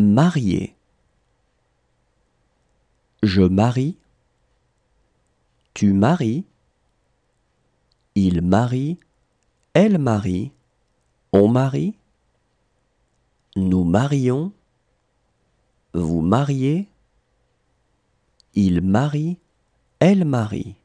marier. Je marie. Tu maries. Il marie. Elle marie. On marie. Nous marions. Vous mariez. Il marie. Elle marie.